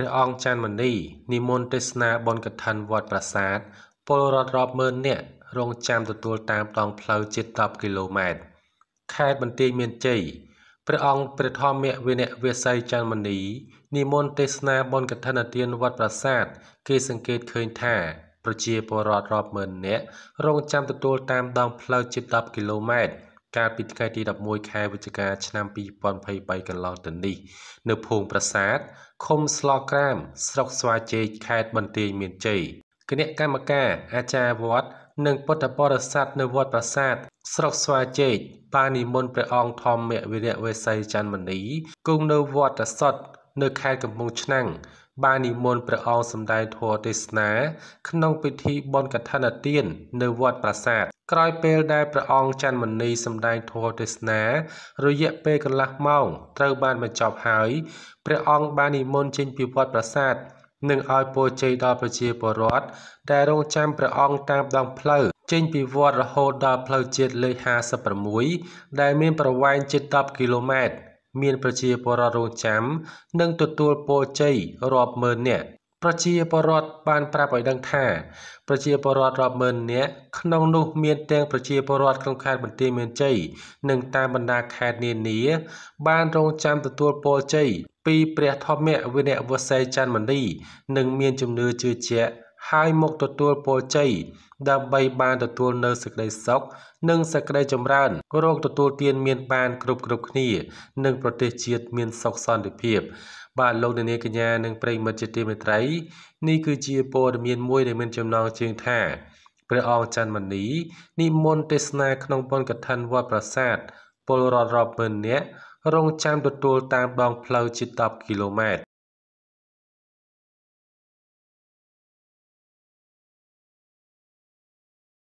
ព្រះអង្គច័ន្ទមនីនិមន្តទេសនាបុណ្យកឋិនវត្តប្រាសាទពលរដ្ឋរាប់ម៉ឺននាក់រងចាំទទួលតាមដងផ្លូវជិត10គីឡូម៉ែត្រខេត្តបន្ទាយមានជ័យព្រះអង្គព្រះធម្មវិនយវេស័យច័ន្ទមនីនិមន្តទេសនាបុណ្យកឋិនទានវត្តប្រាសាទគេសង្កេតឃើញថាប្រជាពលរដ្ឋរាប់ម៉ឺននាក់រងចាំទទួលតាមដងផ្លូវជិត10គីឡូម៉ែត្រកាលពីថ្ងៃទី11ខែវិច្ឆិកាឆ្នាំ2023កន្លងទៅនេះនៅភូមិប្រាសាទឃុំស្លក្រាមស្រុកស្វាយជេកខេត្តបន្ទាយមានជ័យគណៈកម្មការអាចារ្យវត្ត និង ពុទ្ធបរិស័ទនៅវត្តប្រាសាទស្រុកស្វាយជេកបាននិមន្តព្រះអង្គធម្មវិរៈវេស័យច័ន្ទមនីគង់នៅវត្តសុទ្ធនៅខេត្តកំពង់ឆ្នាំងបាននិមន្តព្រះអង្គសម្ដែងធម៌ទេសនា ក្នុង ពិធីបុណ្យកឋិនទាន នៅវត្តប្រាសាទក្រោយពេលដែលព្រះអង្គច័ន្ទមនីសម្ដែងធម៌ទេសនារយៈពេលកន្លះម៉ោងត្រូវបានបញ្ចប់ហើយព្រះអង្គបាននិមន្តចេញពីវត្តប្រាសាទនិងឲ្យពរជ័យដល់ប្រជាពលរដ្ឋដែលរងចាំព្រះអង្គតាមដងផ្លូវចេញពីវត្តរហូតដល់ផ្លូវជាតិលេខ56ដែលមានប្រវែងជិត10គីឡូម៉ែត្រមានប្រជាពលរដ្ឋរងចាំនិងទទួលពរជ័យរាប់ម៉ឺននាក់ប្រជាពលរដ្ឋបានប្រាប់ឲ្យដឹងថាប្រជាពលរដ្ឋរាប់ម៉ឺននាក់ក្នុងនោះ មានទាំងប្រជាពលរដ្ឋក្នុងខេត្តបន្ទាយមានជ័យនិងតាមបណ្ដាខេត្តនានាបានរងចាំទទួលពរជ័យពីព្រះធម្មវិន័យវសេយច័ន្ទមនីនិងមានជំនឿជឿជាក់ហើយមកទទួលពរជ័យដើម្បីបានទទួលនៅសេចក្តីសុខនិងសេចក្តីចម្រើនរោគទទួលទានមានបានគ្រប់គ្រប់គ្នានិងប្រទេសជាតិមានសុខសន្តិភាពបាទលោកនាងកញ្ញានិងប្រិមិត្តជាទីមេត្រីនេះគឺជាព័ត៌មានមួយដែលមានចំណងជើងថាព្រះអង្គច័ន្ទមនីនិមន្តទេសនាក្នុងពនកឋិនវត្តប្រាសាទពលរដ្ឋរាប់ម៉ឺននាក់រងចាំទទួលតាមដងផ្លូវជា10គីឡូម៉ែត្រ